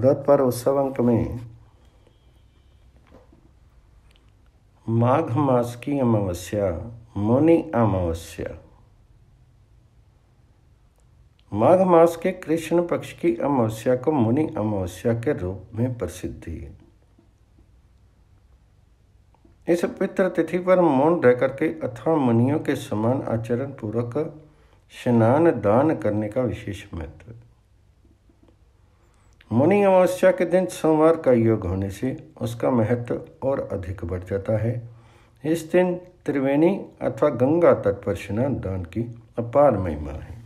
पर उत्सव अंक में माघ मास की अमावस्या मुनि अमावस्या माघ मास के कृष्ण पक्ष की अमावस्या को मुनि अमावस्या के रूप में प्रसिद्धि है इस पितृ तिथि पर मौन रह करके अथवा मुनियों के समान आचरण पूर्वक स्नान दान करने का विशेष महत्व है मुनि अमावस्या के दिन सोमवार का योग होने से उसका महत्व और अधिक बढ़ जाता है इस दिन त्रिवेणी अथवा गंगा तट पर स्नान दान की अपार महिमा है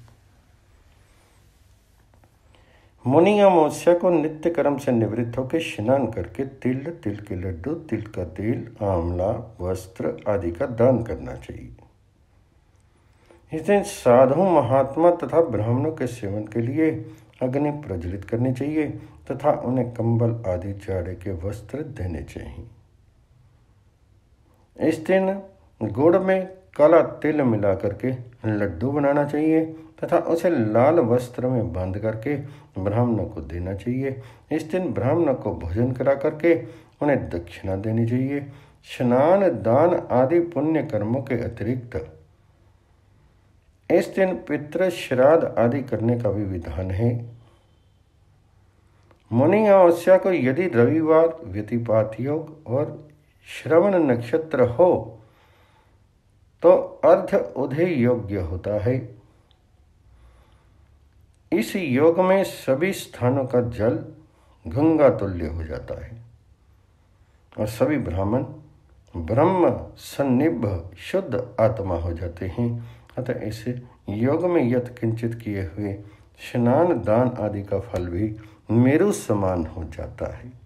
मुनि अमावस्या को नित्य कर्म से निवृत्त होकर स्नान करके तिल तिल के लड्डू तिल का तेल आंवला वस्त्र आदि का दान करना चाहिए इस दिन साधु महात्मा तथा ब्राह्मणों के सेवन के लिए अग्नि प्रज्वलित करनी चाहिए तथा उन्हें कंबल आदि चारे के वस्त्र देने चाहिए इस दिन गुड़ में काला तिल मिला करके लड्डू बनाना चाहिए तथा उसे लाल वस्त्र में बांध करके ब्राह्मणों को देना चाहिए इस दिन ब्राह्मणों को भोजन करा करके उन्हें दक्षिणा देनी चाहिए स्नान दान आदि पुण्य कर्मों के अतिरिक्त इस दिन पितृ श्राद्ध आदि करने का भी विधान है मुनि अमावस्या को यदि रविवार व्यतिपात योग और श्रवण नक्षत्र हो तो अर्ध उदय योग्य होता है इस योग में सभी स्थानों का जल गंगा तुल्य हो जाता है और सभी ब्राह्मण ब्रह्म सन्निभ शुद्ध आत्मा हो जाते हैं अतः इस योग में यत किंचित किए हुए स्नान दान आदि का फल भी मेरु समान हो जाता है